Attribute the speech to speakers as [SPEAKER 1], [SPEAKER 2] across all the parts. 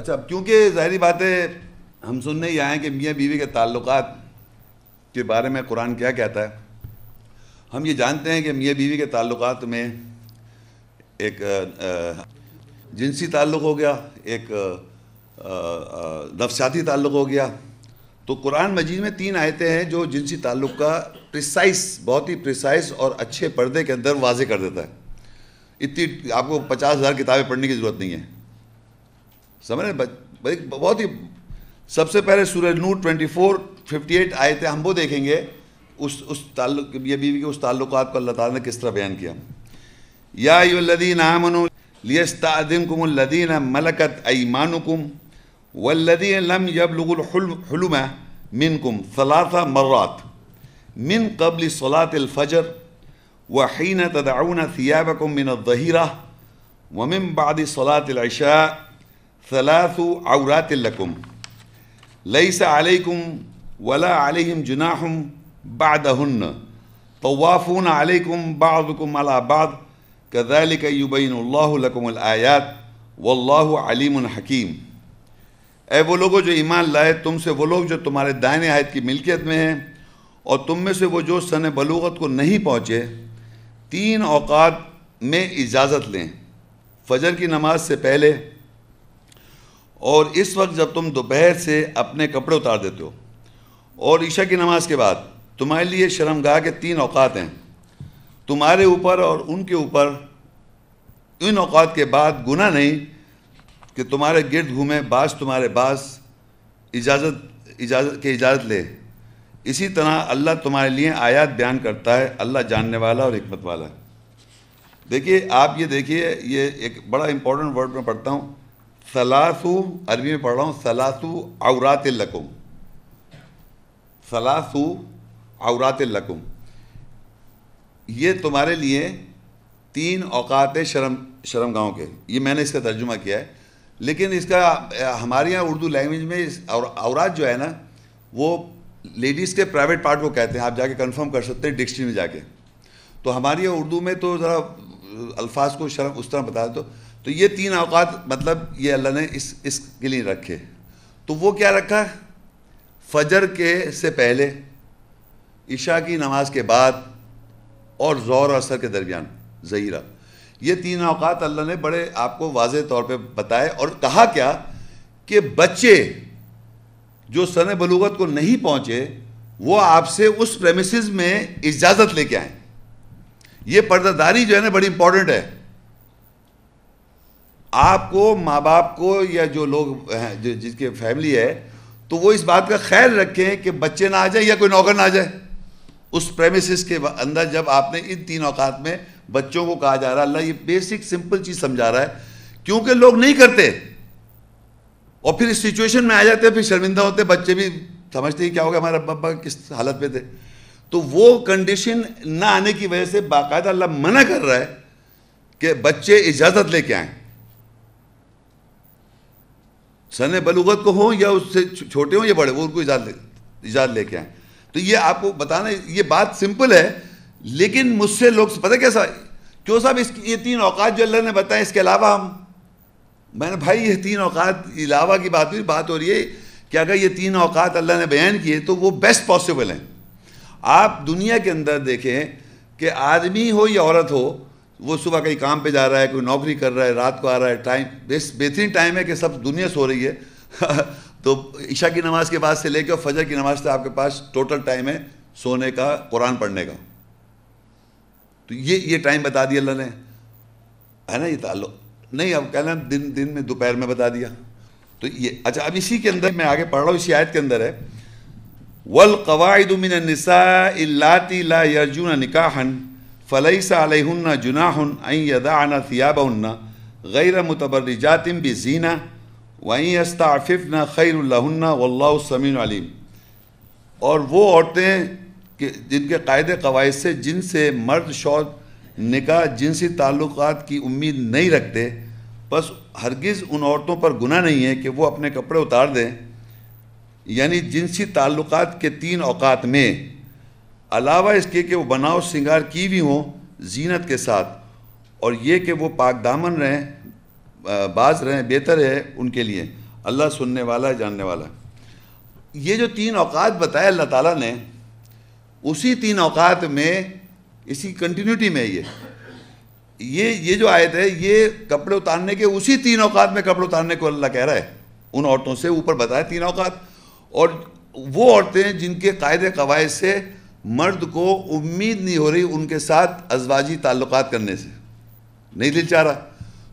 [SPEAKER 1] اچھا کیونکہ ظاہری باتیں ہم سننے ہی آئے ہیں کہ میاں بیوی کے تعلقات کے بارے میں قرآن کیا کہتا ہے ہم یہ جانتے ہیں کہ میاں بیوی کے تعلقات میں ایک جنسی تعلق ہو گیا ایک نفسیاتی تعلق ہو گیا تو قرآن مجید میں تین آیتیں ہیں جو جنسی تعلق کا پریسائس بہت ہی پریسائس اور اچھے پردے کے اندر واضح کر دیتا ہے اتنی آپ کو پچاس ہزار کتابیں پڑھنے کی ضرورت نہیں ہے سمجھ بھائی بہت ہی سب سے پہلے نور ٹوینٹی فور ففٹی ایٹ آئے تھے ہم وہ دیکھیں گے اس اس تعلق یہ بیوی کے اس تعلقات کو اللہ تعالیٰ نے کس طرح بیان کیا یا یادین لدین ملکت ایمان کم و لدیلم من کم فلاثہ مرات من قبل صلاة الفجر و تدعون تد سیاب کم من الظہیرہ ومن و من العشاء ثلاث عورات لکم لیس علیکم ولا علیہم جناحم كذلك يبين الله لکم الآيات والله عليم حكيم اے وہ لوگوں جو ایمان لائے تم سے وہ لوگ جو تمہارے دائن آیت کی ملکیت میں ہیں اور تم میں سے وہ جو سن بلوغت کو نہیں پہنچے تین اوقات میں اجازت لیں فجر کی نماز سے پہلے اور اس وقت جب تم دوپہر سے اپنے کپڑے اتار دیتے ہو اور عشاء کی نماز کے بعد تمہارے لیے شرم گاہ کے تین اوقات ہیں تمہارے اوپر اور ان کے اوپر ان اوقات کے بعد گناہ نہیں کہ تمہارے گرد گھومے بعض تمہارے بعض اجازت اجازت کے اجازت لے اسی طرح اللہ تمہارے لیے آیات بیان کرتا ہے اللہ جاننے والا اور حکمت والا ہے دیکھیے آپ یہ دیکھیے یہ ایک بڑا امپورٹنٹ ورڈ میں پڑھتا ہوں سلاسو عربی میں پڑھ رہا ہوں سلاسو عورات لکم سلاسو عورات لکم یہ تمہارے لیے تین اوقات شرم شرم گاؤں کے یہ میں نے اس کا ترجمہ کیا ہے لیکن اس کا ہمارے یہاں اردو لینگویج میں اورات جو ہے نا وہ لیڈیز کے پرائیویٹ پارٹ کو کہتے ہیں آپ جا کے کنفرم کر سکتے ہیں ڈکشنری میں جا کے تو ہماری یہاں اردو میں تو ذرا الفاظ کو شرم اس طرح بتا دیتے تو یہ تین اوقات مطلب یہ اللہ نے اس اس کے لیے رکھے تو وہ کیا رکھا ہے فجر کے سے پہلے عشاء کی نماز کے بعد اور اور اثر کے درمیان ظہیرہ یہ تین اوقات اللہ نے بڑے آپ کو واضح طور پہ بتائے اور کہا کیا کہ بچے جو سن بلوغت کو نہیں پہنچے وہ آپ سے اس پریمیسز میں اجازت لے کے آئیں یہ پردہ داری جو ہے نا بڑی امپورٹنٹ ہے آپ کو ماں باپ کو یا جو لوگ ہیں جس کی فیملی ہے تو وہ اس بات کا خیال رکھیں کہ بچے نہ آ جائیں یا کوئی نوکر نہ آ جائے اس پریمیسس کے اندر جب آپ نے ان تین اوقات میں بچوں کو کہا جا رہا اللہ یہ بیسک سمپل چیز سمجھا رہا ہے کیونکہ لوگ نہیں کرتے اور پھر اس سچویشن میں آ جاتے ہیں پھر شرمندہ ہوتے بچے بھی سمجھتے ہیں کیا ہوگا ہمارے باپا کس حالت پہ تھے تو وہ کنڈیشن نہ آنے کی وجہ سے باقاعدہ اللہ منع کر رہا ہے کہ بچے اجازت لے کے آئیں سن بلوغت کو ہوں یا اس سے چھوٹے ہوں یا بڑے وہ ان کو ایجاد ایجاد لے کے آئیں تو یہ آپ کو بتانا یہ بات سمپل ہے لیکن مجھ سے لوگ پتہ کیسا کیوں صاحب اس یہ تین اوقات جو اللہ نے بتائے اس کے علاوہ ہم میں نے بھائی یہ تین اوقات علاوہ کی بات ہوئی بات ہو رہی ہے کہ اگر یہ تین اوقات اللہ نے بیان کیے تو وہ بیسٹ پاسبل ہیں آپ دنیا کے اندر دیکھیں کہ آدمی ہو یا عورت ہو وہ صبح کہیں کام پہ جا رہا ہے کوئی نوکری کر رہا ہے رات کو آ رہا ہے ٹائم بہترین ٹائم ہے کہ سب دنیا سو رہی ہے تو عشاء کی نماز کے بعد سے لے کے فجر کی نماز سے آپ کے پاس ٹوٹل ٹائم ہے سونے کا قرآن پڑھنے کا تو یہ یہ ٹائم بتا دیا اللہ نے ہے نا یہ تعلق نہیں اب کہنا دن دن میں دوپہر میں بتا دیا تو یہ اچھا اب اسی کے اندر میں آگے پڑھ رہا ہوں اسی آیت کے اندر ہے مِنَ النِّسَاءِ اللَّاتِ لَا يَرْجُونَ نِكَاحًا فلحی سا جناح جناہدا نہ سیاب انا غیر متبر جاتم بھی زینا وعین استا عاف نہ اور وہ عورتیں جن کے قائد قواعد سے جن سے مرد شور نکاح جنسی تعلقات کی امید نہیں رکھتے بس ہرگز ان عورتوں پر گناہ نہیں ہے کہ وہ اپنے کپڑے اتار دیں یعنی جنسی تعلقات کے تین اوقات میں علاوہ اس کے کہ وہ بناؤ سنگار کی بھی ہوں زینت کے ساتھ اور یہ کہ وہ پاک دامن رہیں باز رہیں بہتر ہے ان کے لیے اللہ سننے والا ہے جاننے والا یہ جو تین اوقات بتایا اللہ تعالیٰ نے اسی تین اوقات میں اسی کنٹینیوٹی میں یہ یہ یہ جو آیت ہے یہ کپڑے اتارنے کے اسی تین اوقات میں کپڑے اتارنے کو اللہ کہہ رہا ہے ان عورتوں سے اوپر بتایا تین اوقات اور وہ عورتیں جن کے قاعدے قواعد سے مرد کو امید نہیں ہو رہی ان کے ساتھ ازواجی تعلقات کرنے سے نہیں دل چاہ رہا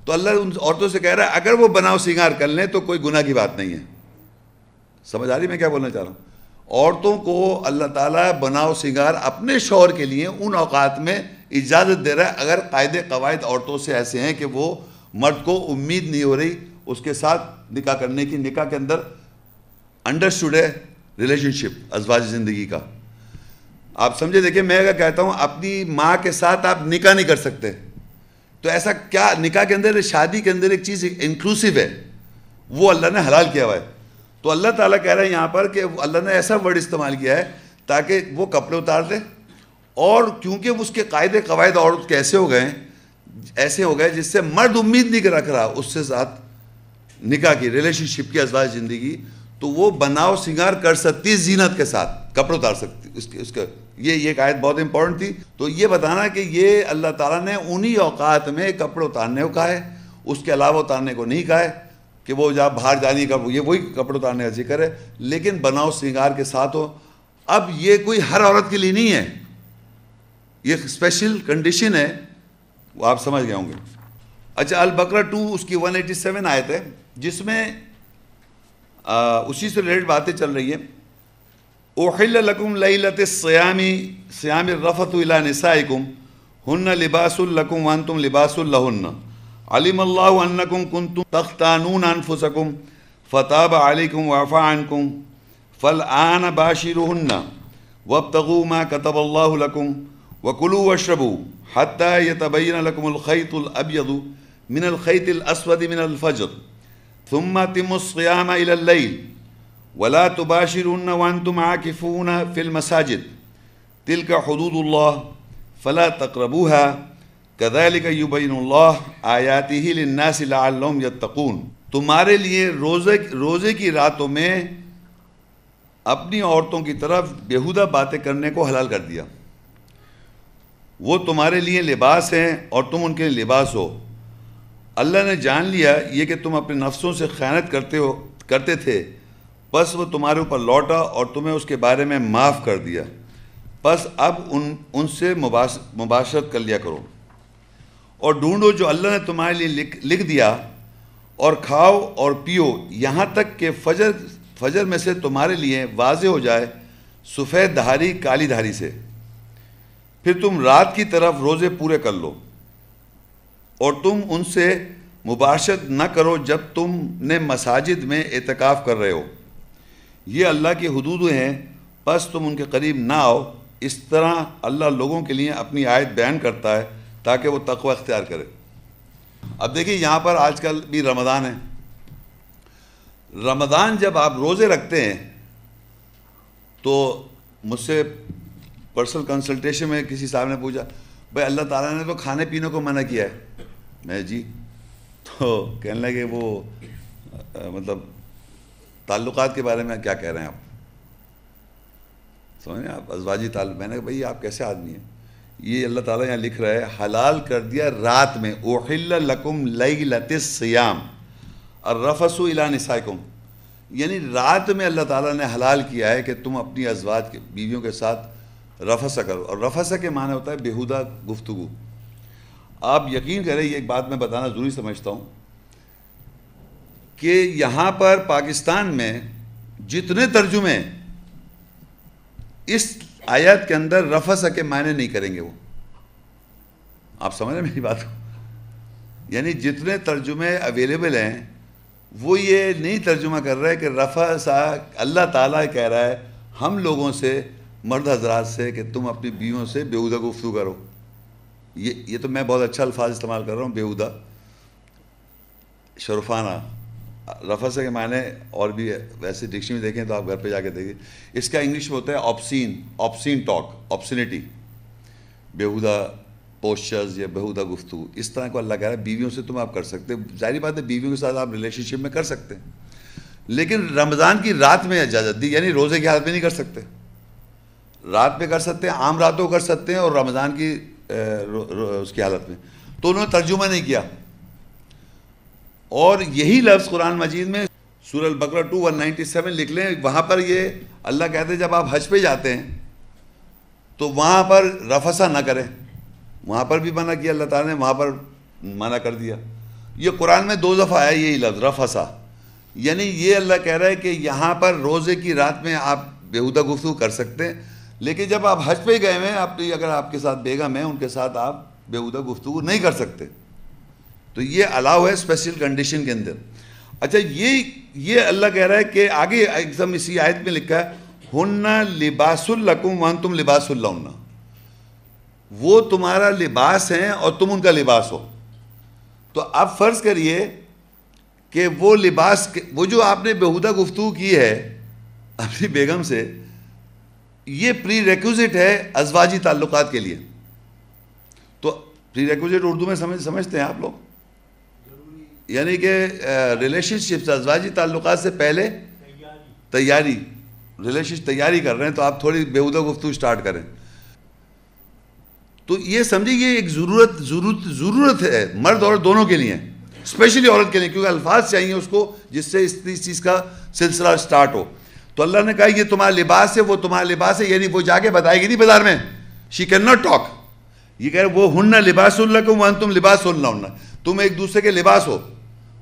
[SPEAKER 1] تو اللہ ان عورتوں سے کہہ رہا ہے اگر وہ بناؤ سنگار کر لیں تو کوئی گناہ کی بات نہیں ہے سمجھ آ رہی میں کیا بولنا چاہ رہا ہوں عورتوں کو اللہ تعالیٰ بناؤ سنگار اپنے شوہر کے لیے ان اوقات میں اجازت دے رہا ہے اگر قاعدے قواعد عورتوں سے ایسے ہیں کہ وہ مرد کو امید نہیں ہو رہی اس کے ساتھ نکاح کرنے کی نکاح کے اندر ہے ریلیشن شپ ازواج زندگی کا آپ سمجھے دیکھیں میں اگر کہتا ہوں اپنی ماں کے ساتھ آپ نکاح نہیں کر سکتے تو ایسا کیا نکاح کے اندر شادی کے اندر ایک چیز انکلوسیو ہے وہ اللہ نے حلال کیا ہوا ہے تو اللہ تعالیٰ کہہ رہا ہے یہاں پر کہ اللہ نے ایسا ورڈ استعمال کیا ہے تاکہ وہ کپڑے اتار دے اور کیونکہ اس کے قاعدے قواعد اور کیسے ہو گئے ہیں ایسے ہو گئے جس سے مرد امید نہیں رکھ رہا اس سے ساتھ نکاح کی ریلیشن شپ کی ازواج زندگی تو وہ بناؤ سنگار کر سکتی زینت کے ساتھ کپڑے اتار سکتی اس کے اس کے یہ ایک آیت بہت امپورٹنٹ تھی تو یہ بتانا کہ یہ اللہ تعالیٰ نے انہی اوقات میں کپڑے اتارنے کو کہا ہے اس کے علاوہ اتارنے کو نہیں کہا ہے کہ وہ جب باہر جانی یہ وہی کپڑے اتارنے کا ذکر ہے لیکن بناؤ سنگار کے ساتھ ہو اب یہ کوئی ہر عورت کے لیے نہیں ہے یہ اسپیشل کنڈیشن ہے وہ آپ سمجھ گئے ہوں گے اچھا البکرا ٹو اس کی ون ایٹی سیون آئے تھے جس میں اسی سے ریلیٹڈ باتیں چل رہی ہیں أحل لكم ليلة الصيام صيام الرفث إلى نسائكم هن لباس لكم وأنتم لباس لهن علم الله أنكم كنتم تختانون أنفسكم فتاب عليكم وعفى عنكم فالآن باشرهن وابتغوا ما كتب الله لكم وكلوا واشربوا حتى يتبين لكم الخيط الأبيض من الخيط الأسود من الفجر ثم أتموا الصيام إلى الليل ولا وانتم المساجد تلك حدود الله فلا تقربوها كذلك يبين الله آياته للناس لعلهم يتقون تمہارے لیے روزے روزے کی راتوں میں اپنی عورتوں کی طرف بیہودہ باتیں کرنے کو حلال کر دیا وہ تمہارے لیے لباس ہیں اور تم ان کے لیے لباس ہو اللہ نے جان لیا یہ کہ تم اپنے نفسوں سے خیانت کرتے ہو کرتے تھے پس وہ تمہارے اوپر لوٹا اور تمہیں اس کے بارے میں معاف کر دیا بس اب ان سے مباشرت کر لیا کرو اور ڈھونڈو جو اللہ نے تمہارے لیے لکھ لکھ دیا اور کھاؤ اور پیو یہاں تک کہ فجر فجر میں سے تمہارے لیے واضح ہو جائے سفید دھاری کالی دھاری سے پھر تم رات کی طرف روزے پورے کر لو اور تم ان سے مباشرت نہ کرو جب تم نے مساجد میں اعتکاف کر رہے ہو یہ اللہ کی حدود ہیں بس تم ان کے قریب نہ آؤ اس طرح اللہ لوگوں کے لیے اپنی آیت بیان کرتا ہے تاکہ وہ تقوی اختیار کرے اب دیکھیے یہاں پر آج کل بھی رمضان ہے رمضان جب آپ روزے رکھتے ہیں تو مجھ سے پرسنل کنسلٹیشن میں کسی صاحب نے پوچھا بھائی اللہ تعالیٰ نے تو کھانے پینے کو منع کیا ہے میں جی تو کہنے لگے وہ مطلب تعلقات کے بارے میں کیا کہہ رہے ہیں آپ سمجھیں آپ ازواجی تعلق میں نے کہا بھائی آپ کیسے آدمی ہیں یہ اللہ تعالیٰ یہاں لکھ رہا ہے حلال کر دیا رات میں اوہل لکم لئی لتس سیام اور رفسو الا نسائکم یعنی رات میں اللہ تعالیٰ نے حلال کیا ہے کہ تم اپنی ازواج کے بیویوں کے ساتھ رفس کرو اور رفسہ کے معنی ہوتا ہے بیہودہ گفتگو آپ یقین کریں یہ ایک بات میں بتانا ضروری سمجھتا ہوں کہ یہاں پر پاکستان میں جتنے ترجمے اس آیات کے اندر رفع سکے معنی نہیں کریں گے وہ آپ سمجھ رہے میری بات کو یعنی جتنے ترجمے اویلیبل ہیں وہ یہ نہیں ترجمہ کر رہے کہ رفع سا اللہ تعالیٰ کہہ رہا ہے ہم لوگوں سے مرد حضرات سے کہ تم اپنی بیویوں سے بیہودہ گفتگو کرو یہ تو میں بہت اچھا الفاظ استعمال کر رہا ہوں بیہودہ شرفانہ رفس کے معنی اور بھی ویسے ڈکشنری دیکھیں تو آپ گھر پہ جا کے دیکھیں اس کا انگلش ہوتا ہے آپسین آپسین ٹاک آپسینٹی بیہودہ پوسچرز یا بہودہ گفتگو اس طرح کو اللہ کہہ رہا ہے بیویوں سے تم آپ کر سکتے ظاہری بات ہے بیویوں کے ساتھ آپ ریلیشن شپ میں کر سکتے ہیں لیکن رمضان کی رات میں اجازت دی یعنی روزے کی حالت میں نہیں کر سکتے رات میں کر سکتے ہیں عام راتوں کر سکتے ہیں اور رمضان کی اس کی حالت میں تو انہوں نے ترجمہ نہیں کیا اور یہی لفظ قرآن مجید میں سور البقرہ ٹو ون نائنٹی سیون لکھ لیں وہاں پر یہ اللہ کہتے ہیں جب آپ حج پہ جاتے ہیں تو وہاں پر رفسا نہ کریں وہاں پر بھی منع کیا اللہ تعالیٰ نے وہاں پر منع کر دیا یہ قرآن میں دو دفعہ آیا یہی لفظ رفسا یعنی یہ اللہ کہہ رہا ہے کہ یہاں پر روزے کی رات میں آپ بیہودہ گفتگو کر سکتے ہیں لیکن جب آپ حج پہ گئے ہوئے ہیں آپ اگر آپ کے ساتھ بیگم ہیں ان کے ساتھ آپ بیہودہ گفتگو نہیں کر سکتے تو یہ الاؤ ہے اسپیشل کنڈیشن کے اندر اچھا یہ اللہ کہہ رہا ہے کہ آگے اسی آیت میں لکھا ہے ہننا لباس الکم تم لباس اللہ وہ تمہارا لباس ہیں اور تم ان کا لباس ہو تو آپ فرض کریے کہ وہ لباس وہ جو آپ نے بہودہ گفتگو کی ہے اپنی بیگم سے یہ پری ریکوزٹ ہے ازواجی تعلقات کے لیے تو پری ریکوزٹ اردو میں سمجھتے ہیں آپ لوگ یعنی کہ ریلیشن شپس ازواجی تعلقات سے پہلے تیاری ریلیشنشپ تیاری کر رہے ہیں تو آپ تھوڑی بےودا گفتگو اسٹارٹ کریں تو یہ سمجھیں یہ ایک ضرورت ضرورت ضرورت ہے مرد اور دونوں کے لیے اسپیشلی عورت کے لیے کیونکہ الفاظ چاہیے اس کو جس سے اس چیز کا سلسلہ اسٹارٹ ہو تو اللہ نے کہا یہ تمہارا لباس ہے وہ تمہارا لباس ہے یعنی وہ جا کے بتائے گی نہیں بازار میں شی کین ناٹ ٹاک یہ کہہ رہے وہ ہننا لباس سننا کیوں تم لباس اللہ ہونا تم ایک دوسرے کے لباس ہو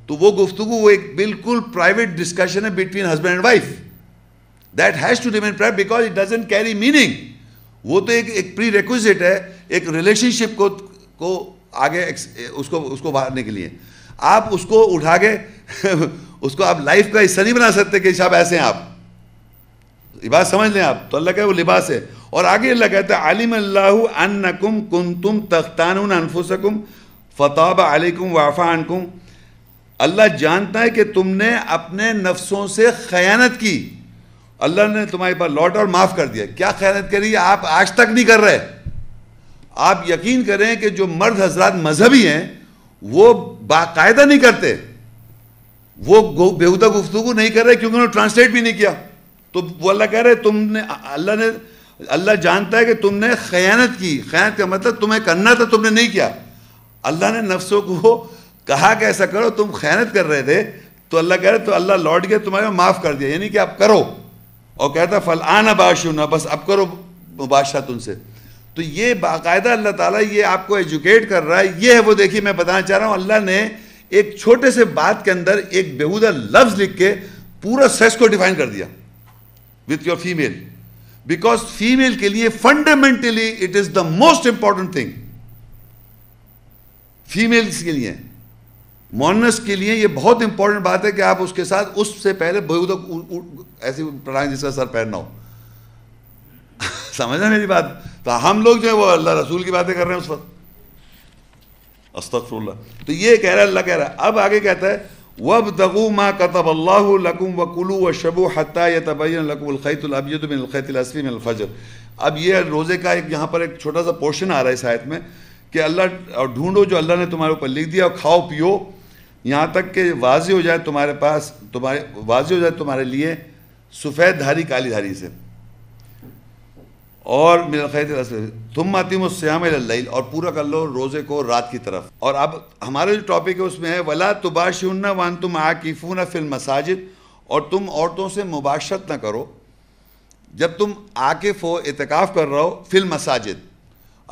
[SPEAKER 1] تو وہ گفتگو وہ ایک بالکل پرائیویٹ ڈسکشن ہے between husband wife that has to remain private because it doesn't carry meaning وہ تو ایک ایک ایک پری ہے ریلیشن شپ کو کو آگے اس کو اس کو بھارنے کے لیے آپ اس کو اٹھا کے اس کو آپ لائف کا حصہ نہیں بنا سکتے کہ صاحب ایسے ہیں آپ لباس سمجھ لیں آپ تو اللہ کہ وہ لباس ہے اور آگے اللہ کہتا ہے علیم اللہ ان کنتم کن تم تختان فتحب علی کم وفا ان کم اللہ جانتا ہے کہ تم نے اپنے نفسوں سے خیانت کی اللہ نے تمہاری پر لوٹا اور معاف کر دیا کیا خیانت کری آپ آج تک نہیں کر رہے آپ یقین کریں کہ جو مرد حضرات مذہبی ہیں وہ باقاعدہ نہیں کرتے وہ بیہودہ گفتگو نہیں کر رہے کیونکہ انہوں نے ٹرانسلیٹ بھی نہیں کیا تو وہ اللہ کہہ رہے تم نے اللہ نے اللہ جانتا ہے کہ تم نے خیانت کی خیانت کا مطلب تمہیں کرنا تھا تم نے نہیں کیا اللہ نے نفسوں کو کہا کہ ایسا کرو تم خیانت کر رہے تھے تو اللہ کہہ رہے تو اللہ لوٹ کے تمہارے معاف کر دیا یعنی کہ آپ کرو اور کہتا پھل آنا بس اب کرو مباشرہ تم سے تو یہ باقاعدہ اللہ تعالیٰ یہ آپ کو ایجوکیٹ کر رہا ہے یہ ہے وہ دیکھیے میں بتانا چاہ رہا ہوں اللہ نے ایک چھوٹے سے بات کے اندر ایک بہودہ لفظ لکھ کے پورا سیکس کو ڈیفائن کر دیا with your female because female کے لیے fundamentally it is the most important thing females کے لیے مونس کے لیے یہ بہت امپورٹنٹ بات ہے کہ آپ اس کے ساتھ اس سے پہلے بہت ایسی پڑھائیں میری بات تو ہم لوگ جو ہے وہ اللہ رسول کی باتیں کر رہے ہیں اس وقت استغفر اللہ تو یہ کہہ رہا ہے اللہ کہہ رہا ہے اب آگے کہتا ہے وب وَكُلُوا ما حَتَّى تب لَكُمُ و کلو و شب و حتابی الْفَجْرِ اب یہ روزے کا ایک یہاں پر ایک چھوٹا سا پورشن آ رہا ہے اس آیت میں کہ اللہ اور ڈھونڈو جو اللہ نے تمہارے اوپر لکھ دیا اور کھاؤ پیو یہاں تک کہ واضح ہو جائے تمہارے پاس تمہارے واضح ہو جائے تمہارے لیے سفید دھاری کالی دھاری سے اور میرا تم ماتیم و سیام اللہ اور پورا کر لو روزے کو رات کی طرف اور اب ہمارا جو ٹاپک ہے اس میں ہے ولا تباش تم آکیف نہ فلم مساجد اور تم عورتوں سے مباشرت نہ کرو جب تم عاقف ہو اعتکاف کر رہو فلم مساجد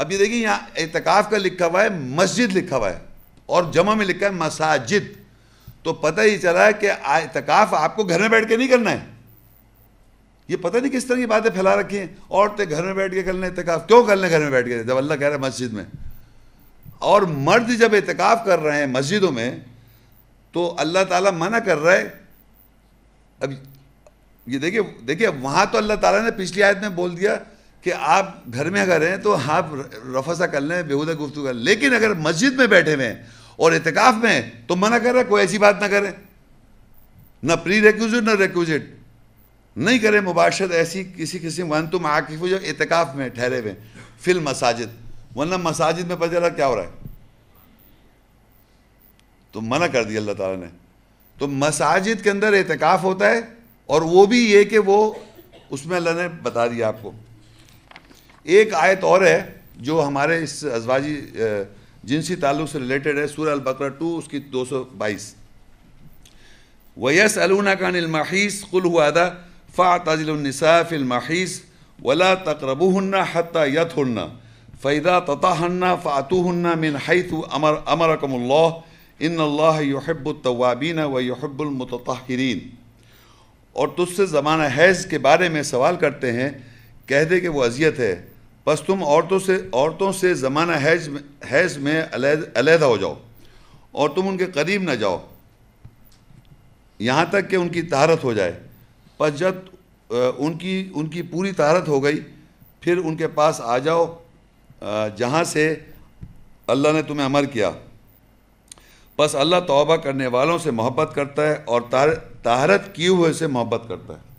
[SPEAKER 1] اب یہ دیکھیں یہاں اعتکاف کا لکھا ہوا ہے مسجد لکھا ہوا ہے اور جمع میں لکھا ہے مساجد تو پتہ ہی چلا ہے کہ اعتکاف آپ کو گھر میں بیٹھ کے نہیں کرنا ہے یہ پتہ نہیں کس طرح کی باتیں پھیلا رکھی ہیں عورتیں گھر میں بیٹھ کے کر لیں اعتکاف کیوں کر لیں گھر میں بیٹھ کے جب اللہ کہہ رہا ہے مسجد میں اور مرد جب اعتکاف کر رہے ہیں مسجدوں میں تو اللہ تعالیٰ منع کر رہے اب یہ دیکھیں دیکھیں وہاں تو اللہ تعالیٰ نے پچھلی آیت میں بول دیا کہ آپ گھر میں اگر ہیں تو آپ رفسا کر لیں بےودہ گفتگو کر لیں لیکن اگر مسجد میں بیٹھے ہوئے ہیں اور اعتکاف میں تو منع کر رہا ہے کوئی ایسی بات نہ کریں نہ پری ریکوزٹ نہ ریکوزٹ نہیں کرے مباشرت ایسی کسی قسم ون تم آکف جو اعتکاف میں ٹھہرے ہوئے فل مساجد ورنہ مساجد میں پتہ کیا ہو رہا ہے تو منع کر دیا اللہ تعالیٰ نے تو مساجد کے اندر اعتکاف ہوتا ہے اور وہ بھی یہ کہ وہ اس میں اللہ نے بتا دیا آپ کو ایک آیت اور ہے جو ہمارے اس ازواجی آ, جنسی تعلق سے ریلیٹڈ ہے سورہ البقرہ ٹو اس کی دو سو بائیس النا کان الماحیث الماخیصل ہوا فا تاجل النصاف الماخیص ولا تقرب ہننا یت ہنّا فیدا تطاحن فعتو فاتو ملحیت من حیث امر امرکم اللہ ان اللہ یحب الطوابین و یحب المتطہرین اور سے زمانہ حیض کے بارے میں سوال کرتے ہیں کہہ دے کہ وہ اذیت ہے بس تم عورتوں سے عورتوں سے زمانہ حیض حیض میں علیحدہ ہو جاؤ اور تم ان کے قریب نہ جاؤ یہاں تک کہ ان کی تہارت ہو جائے پس جب ان کی ان کی پوری تہارت ہو گئی پھر ان کے پاس آ جاؤ جہاں سے اللہ نے تمہیں امر کیا بس اللہ توبہ کرنے والوں سے محبت کرتا ہے اور طہارت کیے ہوئے سے محبت کرتا ہے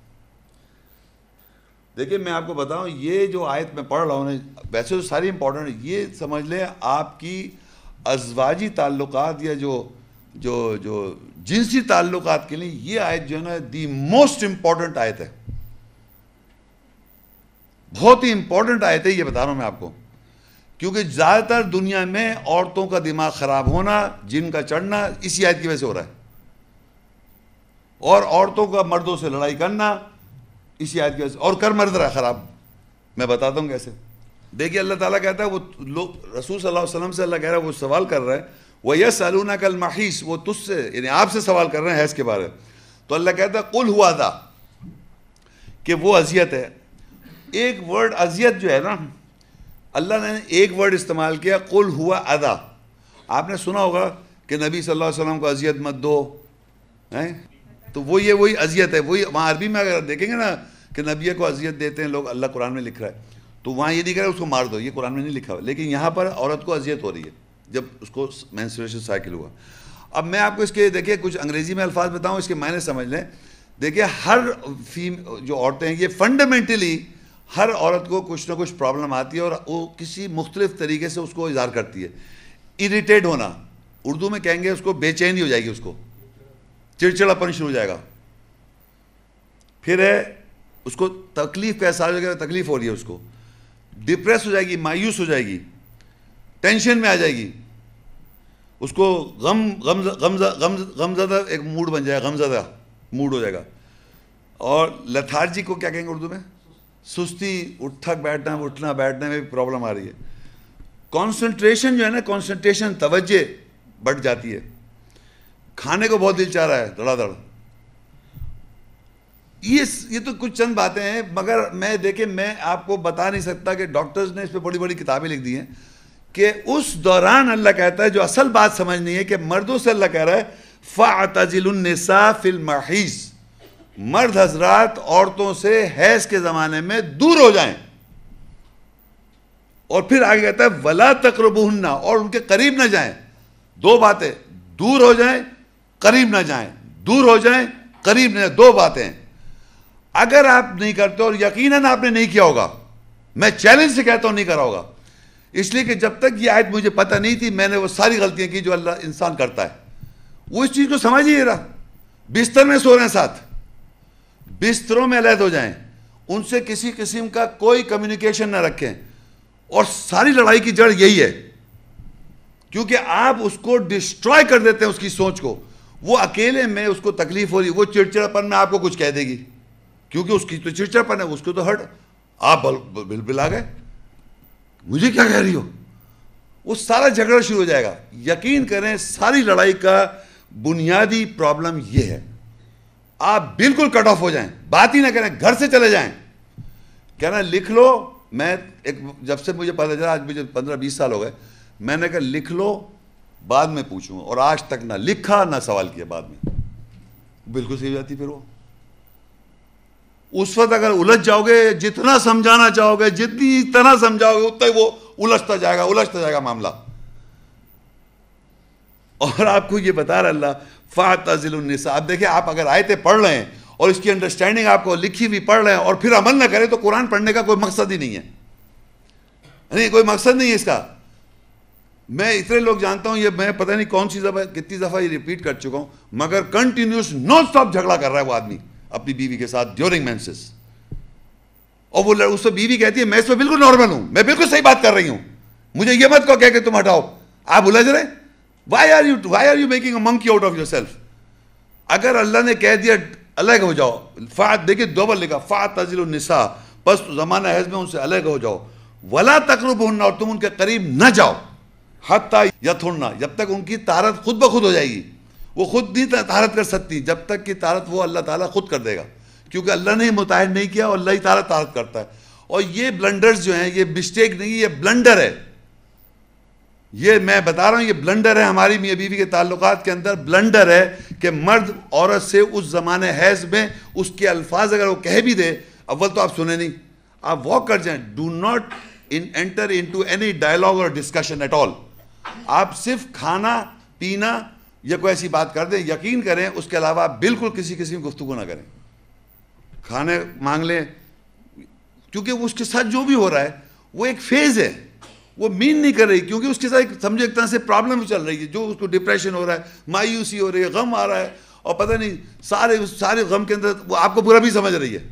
[SPEAKER 1] دیکھیں میں آپ کو بتاؤں یہ جو آیت میں پڑھ رہا ہوں ویسے تو ساری امپورٹنٹ ہے یہ سمجھ لیں آپ کی ازواجی تعلقات یا جو جو جنسی تعلقات کے لیے یہ آیت جو ہے نا دی موسٹ امپورٹنٹ آیت ہے بہت ہی امپورٹنٹ آیت ہے یہ بتا رہا ہوں میں آپ کو کیونکہ زیادہ تر دنیا میں عورتوں کا دماغ خراب ہونا جن کا چڑھنا اسی آیت کی وجہ سے ہو رہا ہے اور عورتوں کا مردوں سے لڑائی کرنا اسی آیت کی وجہ سے اور کر مرد رہا خراب میں بتاتا ہوں کیسے دیکھیے اللہ تعالیٰ کہتا ہے وہ لوگ رسول صلی اللہ علیہ وسلم سے اللہ کہہ رہا ہے وہ سوال کر رہا ہے وہ یس علونا کل محیث وہ تجھ سے یعنی آپ سے سوال کر رہے ہیں حیض کے بارے تو اللہ کہتا ہے قل ہوا تھا کہ وہ اذیت ہے ایک ورڈ اذیت جو ہے نا اللہ نے ایک ورڈ استعمال کیا قل ہوا ادا آپ نے سنا ہوگا کہ نبی صلی اللہ علیہ وسلم کو اذیت مت دو تو وہ یہ وہی اذیت ہے وہی وہاں عربی میں اگر دیکھیں گے نا کہ نبیہ کو اذیت دیتے ہیں لوگ اللہ قرآن میں لکھ رہا ہے تو وہاں یہ نہیں کہہ رہا اس کو مار دو یہ قرآن میں نہیں لکھا ہوا لیکن یہاں پر عورت کو اذیت ہو رہی ہے جب اس کو مینسوریشن سائیکل ہوا اب میں آپ کو اس کے دیکھیے کچھ انگریزی میں الفاظ بتاؤں اس کے معنی سمجھ لیں دیکھیے ہر فیم جو عورتیں ہیں یہ فنڈامنٹلی ہر عورت کو کچھ نہ کچھ پرابلم آتی ہے اور وہ کسی مختلف طریقے سے اس کو اظہار کرتی ہے اریٹیڈ ہونا اردو میں کہیں گے اس کو بے چینی ہو جائے گی اس کو چڑچڑ اپن شروع ہو جائے گا پھر ہے اس کو تکلیف کا احساس ہو جائے گا تکلیف ہو رہی ہے اس کو ڈپریس ہو جائے گی مایوس ہو جائے گی ٹینشن میں آ جائے گی اس کو غم غم غم زدہ ایک موڈ بن جائے گا زدہ موڈ ہو جائے گا اور لتھارجی کو کیا کہیں گے اردو میں سستی اٹھک بیٹھنا اٹھنا بیٹھنے میں بھی پرابلم آ رہی ہے کانسنٹریشن جو ہے نا کانسنٹریشن توجہ بڑھ جاتی ہے کھانے کو بہت دل چاہ رہا ہے دڑا دڑ یہ تو کچھ چند باتیں ہیں مگر میں دیکھیں میں آپ کو بتا نہیں سکتا کہ ڈاکٹرز نے اس پہ بڑی بڑی کتابیں لکھ دی ہیں کہ اس دوران اللہ کہتا ہے جو اصل بات سمجھ نہیں ہے کہ مردوں سے اللہ کہہ رہا ہے فِي فلم مرد حضرات عورتوں سے حیض کے زمانے میں دور ہو جائیں اور پھر آگے کہتا ہے ولا تک اور ان کے قریب نہ جائیں دو باتیں دور ہو جائیں قریب نہ جائیں دور ہو جائیں قریب نہ جائیں دو باتیں اگر آپ نہیں کرتے اور یقیناً آپ نے نہیں کیا ہوگا میں چیلنج سے کہتا ہوں نہیں کرا ہوگا اس لیے کہ جب تک یہ آیت مجھے پتہ نہیں تھی میں نے وہ ساری غلطیاں کی جو اللہ انسان کرتا ہے وہ اس چیز کو سمجھ رہا بستر میں سو رہے ہیں ساتھ بستروں میں علیحد ہو جائیں ان سے کسی قسم کا کوئی کمیونیکیشن نہ رکھیں اور ساری لڑائی کی جڑ یہی ہے کیونکہ آپ اس کو ڈسٹروائے کر دیتے ہیں اس کی سوچ کو وہ اکیلے میں اس کو تکلیف ہو رہی وہ چڑچڑاپن میں آپ کو کچھ کہہ دے گی کیونکہ اس کی تو چڑ پن ہے اس کو تو ہٹ آپ بل بلا گئے مجھے کیا کہہ رہی ہو وہ سارا جھگڑا شروع ہو جائے گا یقین کریں ساری لڑائی کا بنیادی پرابلم یہ ہے آپ بالکل کٹ آف ہو جائیں بات ہی نہ کریں گھر سے چلے جائیں کہنا لکھ لو میں ایک جب سے مجھے پتہ چلا مجھے پندرہ بیس سال ہو گئے میں نے کہا لکھ لو بعد میں پوچھوں اور آج تک نہ لکھا نہ سوال کیا بعد میں بالکل صحیح جاتی پھر وہ اس وقت اگر الجھ جاؤ گے جتنا سمجھانا چاہو گے جتنی طرح سمجھاؤ گے اتنا ہی وہ الجھتا جائے گا الجھتا جائے گا معاملہ اور آپ کو یہ بتا رہا اللہ فات النساء آپ دیکھیں آپ اگر آئے تھے پڑھ رہے ہیں اور اس کی انڈرسٹینڈنگ آپ کو لکھی بھی پڑھ رہے ہیں اور پھر عمل نہ کریں تو قرآن پڑھنے کا کوئی مقصد ہی نہیں ہے نہیں کوئی مقصد نہیں ہے اس کا میں اتنے لوگ جانتا ہوں یہ میں پتہ نہیں کون سی دفعہ کتنی دفعہ یہ ریپیٹ کر چکا ہوں مگر کنٹینیوس نو سٹاپ جھگڑا کر رہا ہے وہ آدمی اپنی بیوی کے ساتھ ڈیورنگ مینسز اور وہ اس بیوی کہتی ہے میں اس میں بالکل نارمل ہوں میں بالکل صحیح بات کر رہی ہوں مجھے یہ مت کہہ کہ تم ہٹاؤ آپ الجھ رہے why are you why are you making a monkey out of yourself اگر اللہ نے کہہ دیا الگ ہو جاؤ فات دیکھیے دوبل لکھا فات تزل النساء بس زمانہ حیض میں ان سے الگ ہو جاؤ ولا تقرب ہننا اور تم ان کے قریب نہ جاؤ حتیٰ یتھڑنا جب تک ان کی تارت خود بخود ہو جائے گی وہ خود نہیں طارت کر سکتی جب تک کہ تارت وہ اللہ تعالیٰ خود کر دے گا کیونکہ اللہ نے متعین نہیں کیا اور اللہ ہی تارت تارت کرتا ہے اور یہ بلنڈرز جو ہیں یہ مسٹیک نہیں یہ بلنڈر ہے یہ میں بتا رہا ہوں یہ بلنڈر ہے ہماری میاں بیوی کے تعلقات کے اندر بلنڈر ہے کہ مرد عورت سے اس زمانے حیض میں اس کے الفاظ اگر وہ کہہ بھی دے اول تو آپ سنیں نہیں آپ واک کر جائیں do not enter into any dialogue اور ڈسکشن ایٹ آل آپ صرف کھانا پینا یا کوئی ایسی بات کر دیں یقین کریں اس کے علاوہ بالکل کسی قسم کی گفتگو نہ کریں کھانے مانگ لیں کیونکہ اس کے ساتھ جو بھی ہو رہا ہے وہ ایک فیز ہے وہ مین نہیں کر رہی کیونکہ اس کے ساتھ سمجھو ایک طرح سے پرابلم چل رہی ہے جو اس کو ڈپریشن ہو رہا ہے مایوسی ہو رہی ہے غم آ رہا ہے اور پتہ نہیں سارے سارے غم کے اندر وہ آپ کو برا بھی سمجھ رہی ہے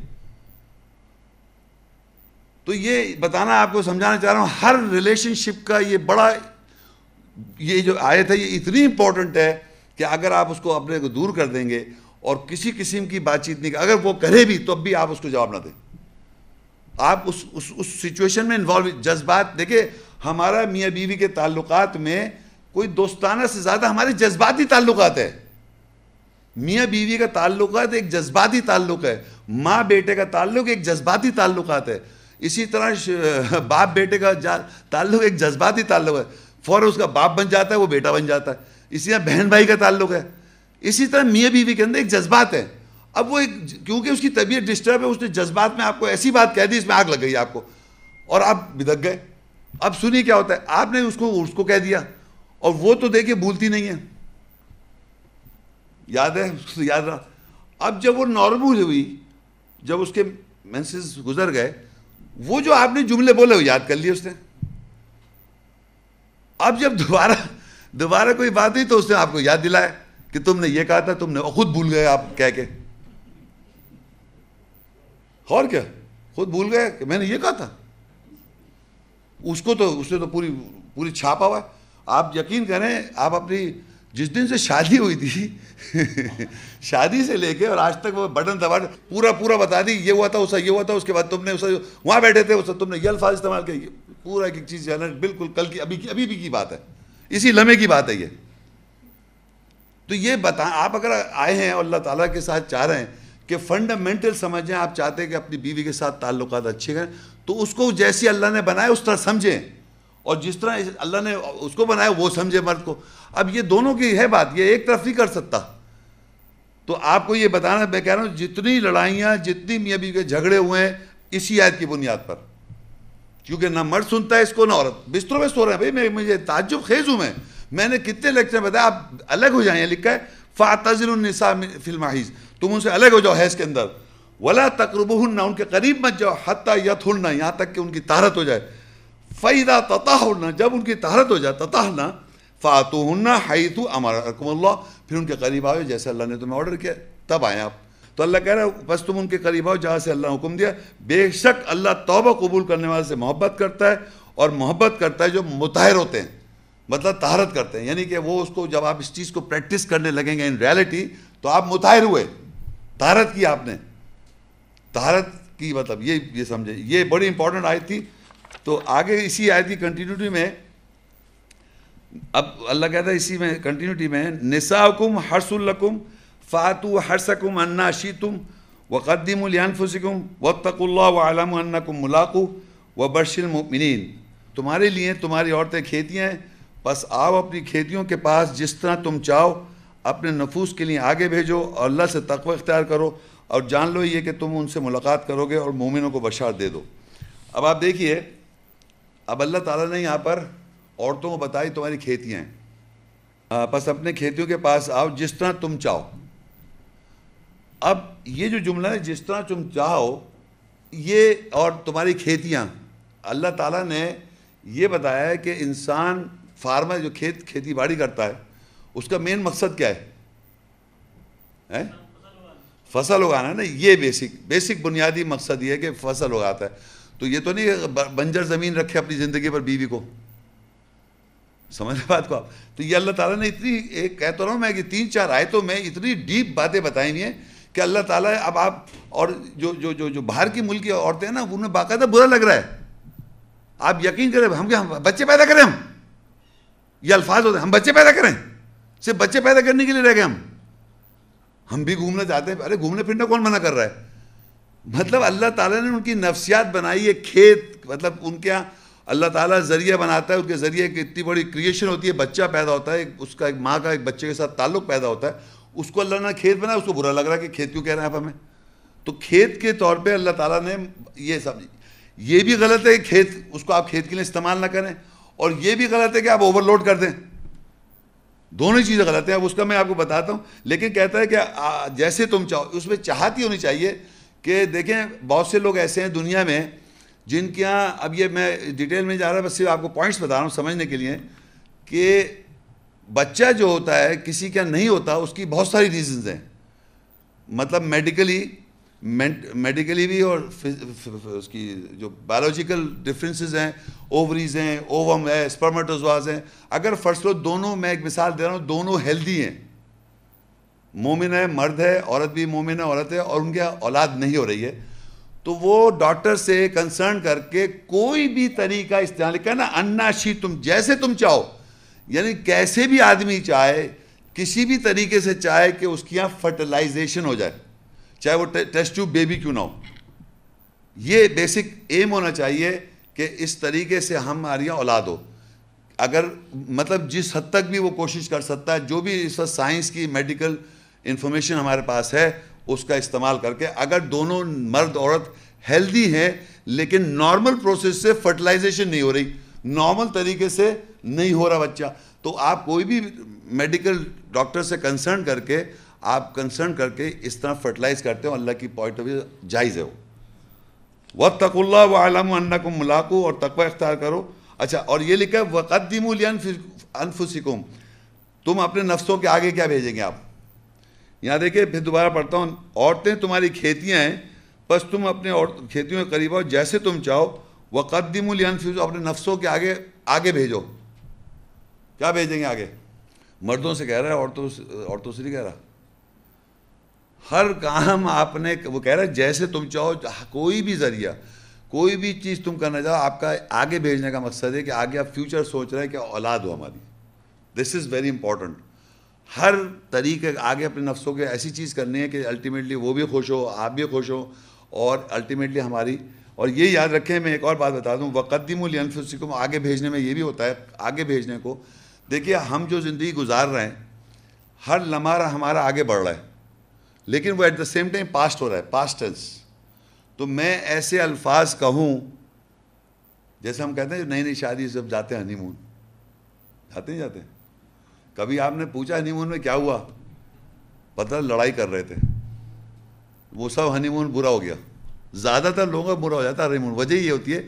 [SPEAKER 1] تو یہ بتانا آپ کو سمجھانا چاہ رہا ہوں ہر ریلیشن شپ کا یہ بڑا یہ جو آیت ہے یہ اتنی امپورٹنٹ ہے کہ اگر آپ اس کو اپنے کو دور کر دیں گے اور کسی قسم کی بات چیت نہیں اگر وہ کرے بھی تو اب بھی آپ اس کو جواب نہ دیں آپ اس سچویشن میں انوالو جذبات دیکھیں ہمارا میاں بیوی کے تعلقات میں کوئی دوستانہ سے زیادہ ہمارے جذباتی تعلقات ہیں میاں بیوی کا تعلقات ایک جذباتی تعلق ہے ماں بیٹے کا تعلق ایک جذباتی تعلقات ہے اسی طرح باپ بیٹے کا تعلق ایک جذباتی تعلق ہے فوراً اس کا باپ بن جاتا ہے وہ بیٹا بن جاتا ہے اسی طرح بہن بھائی کا تعلق ہے اسی طرح میاں بیوی کے اندر ایک جذبات ہے اب وہ ایک کیونکہ اس کی طبیعت ڈسٹرب ہے اس نے جذبات میں آپ کو ایسی بات کہہ دی اس میں آگ لگ گئی آپ کو اور آپ بدک گئے اب سنیے کیا ہوتا ہے آپ نے اس کو اس کو کہہ دیا اور وہ تو دیکھیے بھولتی نہیں ہے یاد ہے یاد رہا اب جب وہ نارمل ہوئی جب اس کے مینسز گزر گئے وہ جو آپ نے جملے بولے وہ یاد کر لیا اس نے اب جب دوبارہ دوبارہ کوئی بات ہوئی تو اس نے آپ کو یاد دلایا کہ تم نے یہ کہا تھا تم نے خود بھول گئے آپ کہہ کے اور کیا خود بھول گئے کہ میں نے یہ کہا تھا اس کو تو اس نے تو پوری پوری چھاپا ہے آپ یقین کریں آپ اپنی جس دن سے شادی ہوئی تھی شادی سے لے کے اور آج تک وہ بٹن دبا پورا پورا بتا دی یہ ہوا تھا اسے یہ ہوا تھا اس کے بعد تم نے اسے وہاں بیٹھے تھے اسے تم نے یہ الفاظ استعمال کیا پورا ایک ایک چیز یعنی بالکل کل کی ابھی ابھی بھی کی بات ہے اسی لمحے کی بات ہے یہ تو یہ بتا آپ اگر آئے ہیں اور اللہ تعالیٰ کے ساتھ چاہ رہے ہیں کہ فنڈامنٹل سمجھیں آپ چاہتے ہیں کہ اپنی بیوی کے ساتھ تعلقات اچھے کریں تو اس کو جیسی اللہ نے بنایا اس طرح سمجھیں اور جس طرح اللہ نے اس کو بنایا وہ سمجھے مرد کو اب یہ دونوں کی ہے بات یہ ایک طرف نہیں کر سکتا تو آپ کو یہ بتانا میں کہہ رہا ہوں جتنی لڑائیاں جتنی بیوی کے جھگڑے ہوئے ہیں اسی آیت کی بنیاد پر کیونکہ نہ مرد سنتا ہے اس کو نہ عورت بستروں میں سو رہے ہیں بھائی میں مجھے تعجب خیز ہوں میں میں نے کتنے لیکچر بتایا آپ الگ ہو جائیں یہ لکھا ہے فا النساء النسا فلم تم ان سے الگ ہو جاؤ حیض کے اندر ولا تقرب ان کے قریب مت جاؤ حتیٰ یت یہاں تک کہ ان کی طارت ہو جائے فیدہ تطا جب ان کی طارت ہو جائے تتا فا تو ہن ہائی اللہ پھر ان کے قریب آئے جیسے اللہ نے تمہیں آرڈر کیا تب آئیں آپ تو اللہ کہہ رہا ہے تم ان کے قریب ہو جہاں سے اللہ حکم دیا بے شک اللہ توبہ قبول کرنے والے سے محبت کرتا ہے اور محبت کرتا ہے جو متحر ہوتے ہیں مطلب تہارت کرتے ہیں یعنی کہ وہ اس کو جب آپ اس چیز کو پریکٹس کرنے لگیں گے ان ریالٹی تو آپ متحر ہوئے تہرت کی آپ نے طارت کی مطلب یہ یہ سمجھے یہ بڑی امپورٹنٹ آیت تھی تو آگے اسی آیت کی کنٹینیوٹی میں اب اللہ کہتا ہے اسی میں کنٹینیوٹی میں نسا کم ہرس القم فاتو حرسکم انا شیتم اشی تم واتقوا اللہ علم انکم ملاقو و المؤمنین تمہارے لیے تمہاری عورتیں کھیتیاں ہیں بس آؤ اپنی کھیتیوں کے پاس جس طرح تم چاہو اپنے نفوس کے لیے آگے بھیجو اور اللہ سے تقوی اختیار کرو اور جان لو یہ کہ تم ان سے ملاقات کرو گے اور مومنوں کو بشار دے دو اب آپ دیکھیے اب اللہ تعالیٰ نے یہاں پر عورتوں کو بتائی تمہاری کھیتیاں ہیں بس اپنے کھیتیوں کے پاس آؤ جس طرح تم چاہو اب یہ جو جملہ ہے جس طرح تم چاہو یہ اور تمہاری کھیتیاں اللہ تعالیٰ نے یہ بتایا ہے کہ انسان فارمر جو کھیت کھیتی باڑی کرتا ہے اس کا مین مقصد کیا ہے فصل اگانا ہے نا یہ بیسک بیسک بنیادی مقصد یہ ہے کہ فصل اگاتا ہے تو یہ تو نہیں بنجر زمین رکھے اپنی زندگی پر بیوی کو سمجھ رہے بات کو آپ تو یہ اللہ تعالیٰ نے اتنی ایک کہتا رہا ہوں میں کہ تین چار آیتوں میں اتنی ڈیپ باتیں بتائی ہیں کہ اللہ تعالیٰ اب آپ اور جو جو جو جو باہر کی ملک کی عورتیں ہیں نا انہیں باقاعدہ برا لگ رہا ہے آپ یقین کریں ہم کیا بچے پیدا کریں ہم یہ الفاظ ہوتے ہیں ہم بچے پیدا کریں صرف بچے پیدا کرنے کے لیے رہ گئے ہم ہم بھی گھومنے جاتے ہیں ارے گھومنے پھرنے کون منع کر رہا ہے مطلب اللہ تعالیٰ نے ان کی نفسیات بنائی ہے کھیت مطلب ان کے یہاں اللہ تعالیٰ ذریعہ بناتا ہے ان کے ذریعے ایک اتنی بڑی کریشن ہوتی ہے بچہ پیدا ہوتا ہے اس کا ایک ماں کا ایک بچے کے ساتھ تعلق پیدا ہوتا ہے اس کو اللہ نے کھیت بنایا اس کو برا لگ رہا ہے کہ کھیت کیوں کہہ رہے ہیں آپ ہمیں تو کھیت کے طور پہ اللہ تعالیٰ نے یہ سمجھ یہ بھی غلط ہے کہ کھیت اس کو آپ کھیت کے لیے استعمال نہ کریں اور یہ بھی غلط ہے کہ آپ اوور لوڈ کر دیں دونوں ہی چیزیں غلط ہیں اب اس کا میں آپ کو بتاتا ہوں لیکن کہتا ہے کہ جیسے تم چاہو اس میں چاہتی ہونی چاہیے کہ دیکھیں بہت سے لوگ ایسے ہیں دنیا میں جن کے یہاں اب یہ میں ڈیٹیل میں جا رہا بس صرف آپ کو پوائنٹس بتا رہا ہوں سمجھنے کے لیے کہ بچہ جو ہوتا ہے کسی کا نہیں ہوتا اس کی بہت ساری ریزنز ہیں مطلب میڈیکلی میڈیکلی بھی اور اس کی جو بایولوجیکل ڈفرینسز ہیں اووریز ہیں اووم ہے اسپرماٹوزواز ہیں اگر لو دونوں میں ایک مثال دے رہا ہوں دونوں ہیلدی ہیں مومن ہے مرد ہے عورت بھی مومن ہے عورت ہے اور ان کے اولاد نہیں ہو رہی ہے تو وہ ڈاکٹر سے کنسرن کر کے کوئی بھی طریقہ استعمال کرنا شی تم جیسے تم چاہو یعنی کیسے بھی آدمی چاہے کسی بھی طریقے سے چاہے کہ اس کی یہاں فرٹیلائزیشن ہو جائے چاہے وہ ٹیسٹ ٹیوب بیبی کیوں نہ ہو یہ بیسک ایم ہونا چاہیے کہ اس طریقے سے ہم یہاں اولاد ہو اگر مطلب جس حد تک بھی وہ کوشش کر سکتا ہے جو بھی اس وقت سائنس کی میڈیکل انفارمیشن ہمارے پاس ہے اس کا استعمال کر کے اگر دونوں مرد عورت ہیلدی ہیں لیکن نارمل پروسیس سے فرٹیلائزیشن نہیں ہو رہی نارمل طریقے سے نہیں ہو رہا بچہ تو آپ کوئی بھی میڈیکل ڈاکٹر سے کنسرن کر کے آپ کنسرن کر کے اس طرح فرٹیلائز کرتے ہو اللہ کی پوائنٹ آف ویو جائز ہے وہ تق اللہ علم اللہ کو ملاقو اور تقوا اختیار کرو اچھا اور یہ لکھا ہے وقدیم سکوم تم اپنے نفسوں کے آگے کیا بھیجیں گے آپ یہاں دیکھیں پھر دوبارہ پڑھتا ہوں عورتیں تمہاری کھیتیاں ہیں بس تم اپنے کھیتیوں کے قریب ہو جیسے تم چاہو وقدم قدیم اپنے نفسوں کے آگے آگے بھیجو کیا بھیجیں گے آگے مردوں سے کہہ رہا ہے عورتوں سے عورتوں سے نہیں کہہ رہا ہر کام آپ نے وہ کہہ رہا ہے جیسے تم چاہو کوئی بھی ذریعہ کوئی بھی چیز تم کرنا چاہو آپ کا آگے بھیجنے کا مقصد ہے کہ آگے آپ فیوچر سوچ رہے ہیں کہ اولاد ہو ہماری دس از ویری امپورٹنٹ ہر طریقے آگے اپنے نفسوں کے ایسی چیز کرنی ہے کہ الٹیمیٹلی وہ بھی خوش ہو آپ بھی خوش ہو اور الٹیمیٹلی ہماری اور یہ یاد رکھیں میں ایک اور بات بتا دوں وقدیم انفس آگے بھیجنے میں یہ بھی ہوتا ہے آگے بھیجنے کو دیکھیے ہم جو زندگی گزار رہے ہیں ہر لمحہ ہمارا آگے بڑھ رہا ہے لیکن وہ at the same time past ہو رہا ہے پاس ٹینس تو میں ایسے الفاظ کہوں جیسے ہم کہتے ہیں نئی نئی شادی جب جاتے ہنی مون جاتے ہیں جاتے ہیں کبھی آپ نے پوچھا ہنی مون میں کیا ہوا پتہ لڑائی کر رہے تھے وہ سب ہنی مون برا ہو گیا زیادہ تر لوگوں کا برا ہو جاتا رہی وجہ یہ ہوتی ہے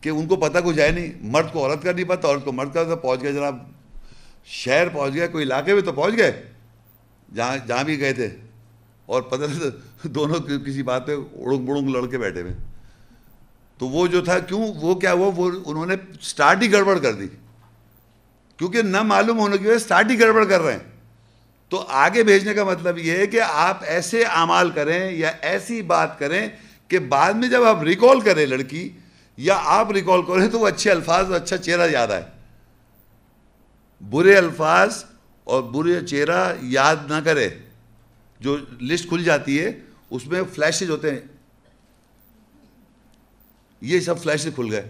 [SPEAKER 1] کہ ان کو پتہ کچھ ہے نہیں مرد کو عورت کا نہیں پتہ عورت کو مرد کا پہنچ گئے جناب شہر پہنچ گئے کوئی علاقے میں تو پہنچ گئے جہاں جہاں بھی گئے تھے اور پتہ دونوں کسی بات پہ اڑنگ بڑنگ لڑ کے بیٹھے ہوئے تو وہ جو تھا کیوں وہ کیا ہوا وہ انہوں نے ہی گڑبڑ کر دی کیونکہ نہ معلوم ہونے کی وجہ ہی گڑبڑ کر رہے ہیں تو آگے بھیجنے کا مطلب یہ ہے کہ آپ ایسے اعمال کریں یا ایسی بات کریں کہ بعد میں جب آپ ریکال کریں لڑکی یا آپ ریکال کریں تو وہ اچھے الفاظ اور اچھا چہرہ یاد آئے برے الفاظ اور برے چہرہ یاد نہ کرے جو لسٹ کھل جاتی ہے اس میں فلیشز ہوتے ہیں یہ سب فلیشز کھل گئے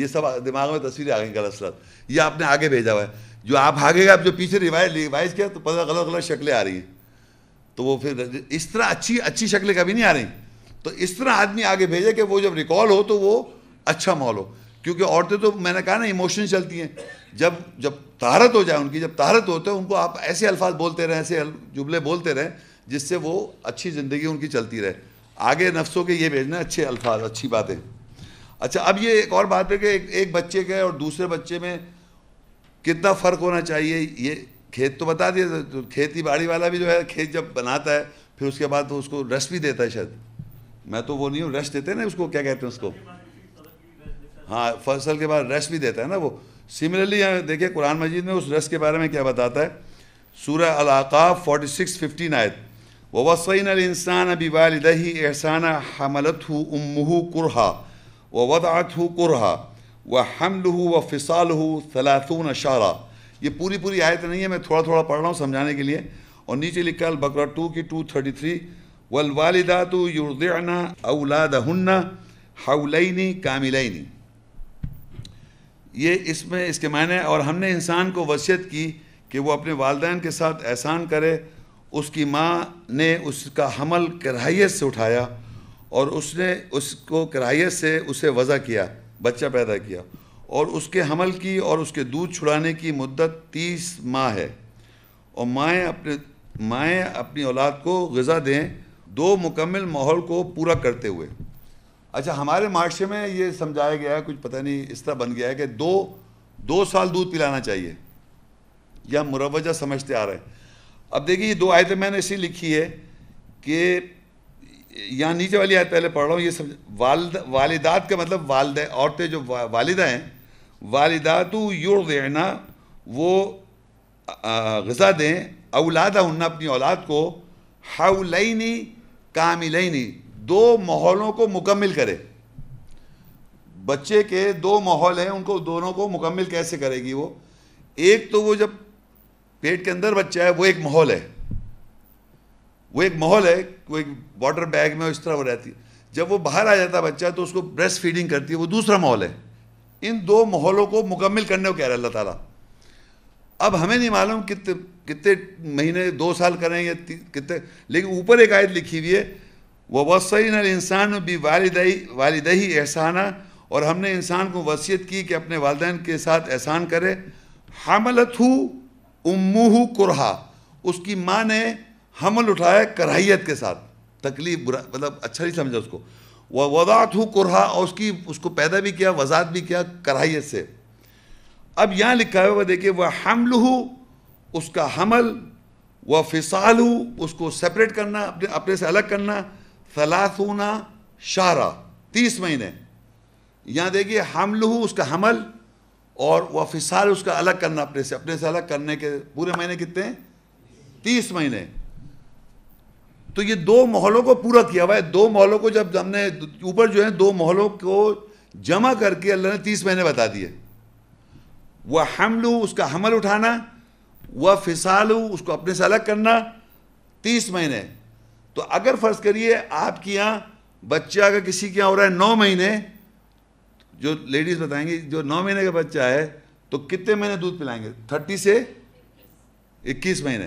[SPEAKER 1] یہ سب دماغ میں تصویریں آ گئیں غلط یہ آپ نے آگے بھیجا ہوا ہے جو آپ آگے گا جو پیچھے کیا تو پتہ غلط غلط شکلیں آ رہی ہیں تو وہ پھر اس طرح اچھی اچھی شکلیں کبھی نہیں آ رہی تو اس طرح آدمی آگے بھیجے کہ وہ جب ریکال ہو تو وہ اچھا ماحول ہو کیونکہ عورتیں تو میں نے کہا نا ایموشن چلتی ہیں جب جب طہارت ہو جائے ان کی جب طہارت ہوتے ہیں ان کو آپ ایسے الفاظ بولتے رہیں ایسے جبلے بولتے رہیں جس سے وہ اچھی زندگی ان کی چلتی رہے آگے نفسوں کے یہ بھیجنا اچھے الفاظ اچھی باتیں اچھا اب یہ ایک اور بات ہے کہ ایک بچے کے اور دوسرے بچے میں کتنا فرق ہونا چاہیے یہ کھیت تو بتا دیا کھیتی باڑی والا بھی جو ہے کھیت جب بناتا ہے پھر اس کے بعد اس کو رس بھی دیتا ہے شاید میں تو وہ نہیں ہوں ریسٹ دیتے نا اس کو کیا کہتے ہیں اس کو ہاں فصل کے بعد ریسٹ بھی دیتا ہے نا وہ سملرلی دیکھیں قرآن مجید میں اس ریسٹ کے بارے میں کیا بتاتا ہے سورہ الآقاف فورٹی سکس ففٹین نیت وہ وسعین السان ابی ابھی احسانہ حملت ہو امہ ہوا و وطعت ہو کرا و حمل ہو و فصال ہو فلاط ہوں یہ پوری پوری آیت نہیں ہے میں تھوڑا تھوڑا پڑھ رہا ہوں سمجھانے کے لیے اور نیچے لکھا البقرہ ٹو کی ٹو تھرٹی تھری والوالدات والدا اولادہن حولین کاملین یہ اس میں اس کے ہے اور ہم نے انسان کو وصیت کی کہ وہ اپنے والدین کے ساتھ احسان کرے اس کی ماں نے اس کا حمل کراہیت سے اٹھایا اور اس نے اس کو کراہیت سے اسے وضع کیا بچہ پیدا کیا اور اس کے حمل کی اور اس کے دودھ چھڑانے کی مدت تیس ماہ ہے اور مائیں اپنے مائیں اپنی اولاد کو غذا دیں دو مکمل ماحول کو پورا کرتے ہوئے اچھا ہمارے معاشرے میں یہ سمجھایا گیا ہے کچھ پتہ نہیں اس طرح بن گیا ہے کہ دو دو سال دودھ پلانا چاہیے یا مروجہ سمجھتے آ رہے ہیں اب دیکھیے یہ دو آیتیں میں نے اسی لکھی ہے کہ یہاں نیچے والی آیت پہلے پڑھ رہا ہوں یہ والد والدات کا مطلب والد عورتیں جو والدہ ہیں والدات و دینا وہ غذا دیں اولادہ ہن اپنی اولاد کو حولینی کاملین دو ماحولوں کو مکمل کرے بچے کے دو ماحول ہیں ان کو دونوں کو مکمل کیسے کرے گی وہ ایک تو وہ جب پیٹ کے اندر بچہ ہے وہ ایک ماحول ہے وہ ایک ماحول ہے وہ ایک واٹر بیگ میں اس طرح وہ رہتی ہے جب وہ باہر آ جاتا ہے بچہ تو اس کو بریسٹ فیڈنگ کرتی ہے وہ دوسرا ماحول ہے ان دو ماحولوں کو مکمل کرنے کو کہہ رہا ہے اللہ تعالیٰ اب ہمیں نہیں معلوم کتنے کتنے مہینے دو سال کریں یا کتنے لیکن اوپر ایک آیت لکھی ہوئی ہے وہ وسعین نہ انسان بھی والدہی والدہی احسانہ اور ہم نے انسان کو وسیعت کی کہ اپنے والدین کے ساتھ احسان کرے حملت ہو امو کرہا اس کی ماں نے حمل اٹھایا کراہیت کے ساتھ تکلیف برا مطلب اچھا نہیں سمجھا اس کو وہ وضاحت ہو کرہا اور اس کی اس کو پیدا بھی کیا وضاحت بھی کیا کراہیت سے اب یہاں لکھا ہوا وہ دیکھیے وہ حمل اس کا حمل وہ فصال ہو اس کو سپریٹ کرنا اپنے اپنے سے الگ کرنا سلاسونا شارا تیس مہینے یہاں دیکھیے حمل اس کا حمل اور وہ فصال اس کا الگ کرنا اپنے سے اپنے سے الگ کرنے کے پورے مہینے کتنے ہیں تیس مہینے تو یہ دو محلوں کو پورا کیا ہوا دو محلوں کو جب ہم نے اوپر جو ہیں دو محلوں کو جمع کر کے اللہ نے تیس مہینے بتا دیے وہ ہم اس کا حمل اٹھانا وہ فسا اس کو اپنے سے الگ کرنا تیس مہینے تو اگر فرض کریے آپ کی یہاں بچہ اگر کسی کے یہاں ہو رہا ہے نو مہینے جو لیڈیز بتائیں گے جو نو مہینے کا بچہ ہے تو کتنے مہینے دودھ پلائیں گے تھرٹی سے اکیس مہینے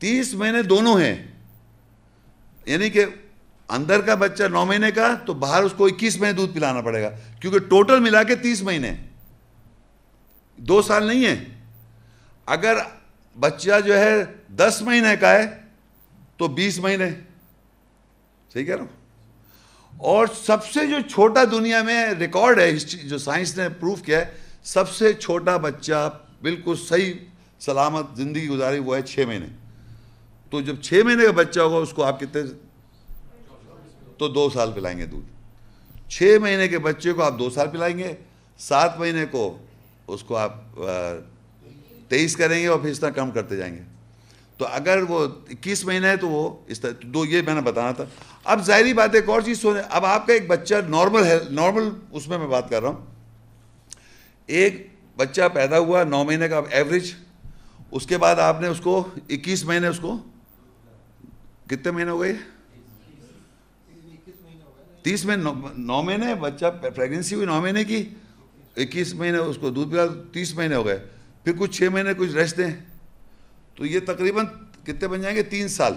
[SPEAKER 1] تیس مہینے دونوں ہیں یعنی کہ اندر کا بچہ نو مہینے کا تو باہر اس کو اکیس مہینے دودھ پلانا پڑے گا کیونکہ ٹوٹل ملا کے تیس مہینے دو سال نہیں ہے اگر بچہ جو ہے دس مہینے کا ہے تو بیس مہینے صحیح کہہ رہا ہوں اور سب سے جو چھوٹا دنیا میں ریکارڈ ہے جو سائنس نے پروف کیا ہے سب سے چھوٹا بچہ بالکل صحیح سلامت زندگی گزاری وہ ہے چھ مہینے تو جب چھ مہینے کا بچہ ہوگا اس کو آپ کتنے تو دو سال پلائیں گے دودھ چھ مہینے کے بچے کو آپ دو سال پلائیں گے سات مہینے کو اس کو آپ تیئیس کریں گے اور پھر اس طرح کم کرتے جائیں گے تو اگر وہ اکیس مہینہ ہے تو وہ اس طرح دو یہ میں نے بتانا تھا اب ظاہری بات ایک اور چیز سونے اب آپ کا ایک بچہ نارمل ہے نارمل اس میں میں بات کر رہا ہوں ایک بچہ پیدا ہوا نو مہینے کا ایوریج اس کے بعد آپ نے اس کو اکیس مہینے اس کو کتنے مہینے ہو گئے تیس مہینے نو مہینے بچہ پریگنسی ہوئی نو مہینے کی اکیس مہینے اس کو دودھ پلا تیس مہینے ہو گئے پھر کچھ چھ مہینے کچھ ریس دیں تو یہ تقریباً کتے بن جائیں گے تین سال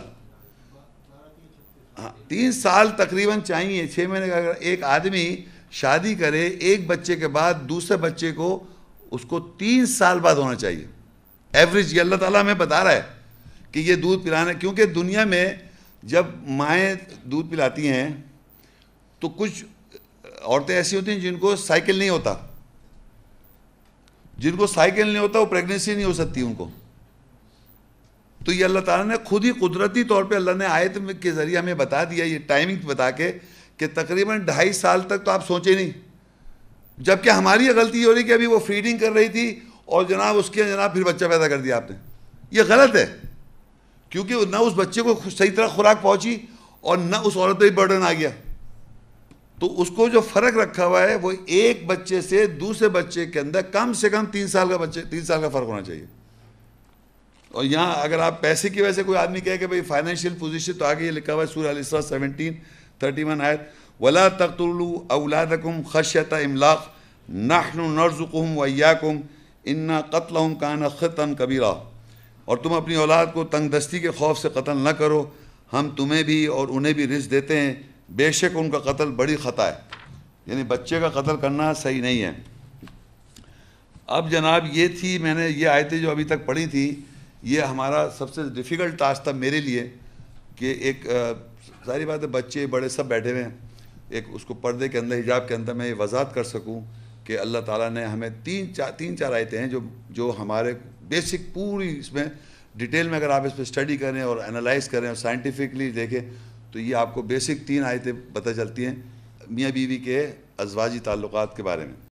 [SPEAKER 1] ہاں تین سال تقریباً چاہیے چھ مہینے کا اگر ایک آدمی شادی کرے ایک بچے کے بعد دوسرے بچے کو اس کو تین سال بعد ہونا چاہیے ایوریج یہ اللہ تعالیٰ ہمیں بتا رہا ہے کہ یہ دودھ پلانا کیونکہ دنیا میں جب مائیں دودھ پلاتی ہیں تو کچھ عورتیں ایسی ہوتی ہیں جن کو سائیکل نہیں ہوتا جن کو سائیکل نہیں ہوتا وہ پریگنینسی نہیں ہو سکتی ان کو تو یہ اللہ تعالیٰ نے خود ہی قدرتی طور پہ اللہ نے آیت کے ذریعہ ہمیں بتا دیا یہ ٹائمنگ بتا کے کہ تقریباً ڈھائی سال تک تو آپ سوچے نہیں جبکہ ہماری یہ غلطی ہو رہی کہ ابھی وہ فیڈنگ کر رہی تھی اور جناب اس کے جناب پھر بچہ پیدا کر دیا آپ نے یہ غلط ہے کیونکہ نہ اس بچے کو صحیح طرح خوراک پہنچی اور نہ اس عورت پہ برڈن آ گیا تو اس کو جو فرق رکھا ہوا ہے وہ ایک بچے سے دوسرے بچے کے اندر کم سے کم تین سال کا بچے تین سال کا فرق ہونا چاہیے اور یہاں اگر آپ پیسے کی وجہ سے کوئی آدمی کہے کہ بھائی فائنینشیل پوزیشن تو آگے یہ لکھا ہوا ہے علیہ السلام سیونٹین تھرٹی ون آیت ولا تخت الو اولاد کم خشت املاق نخن و نر زکم و یاقم اننا قتل خطن اور تم اپنی اولاد کو تنگ دستی کے خوف سے قتل نہ کرو ہم تمہیں بھی اور انہیں بھی رزق دیتے ہیں بے شک ان کا قتل بڑی خطا ہے یعنی بچے کا قتل کرنا صحیح نہیں ہے اب جناب یہ تھی میں نے یہ آیتیں جو ابھی تک پڑھی تھی یہ ہمارا سب سے ڈیفیکلٹ ٹاسک تھا میرے لیے کہ ایک ساری بات ہے بچے بڑے سب بیٹھے ہوئے ہیں ایک اس کو پردے کے اندر حجاب کے اندر میں یہ وضاحت کر سکوں کہ اللہ تعالیٰ نے ہمیں تین چار تین چار آیتیں ہیں جو جو ہمارے بیسک پوری اس میں ڈیٹیل میں اگر آپ اس پہ اسٹڈی کریں اور انالائز کریں اور سائنٹیفکلی دیکھیں تو یہ آپ کو بیسک تین آیتیں پتہ چلتی ہیں میاں بیوی کے ازواجی تعلقات کے بارے میں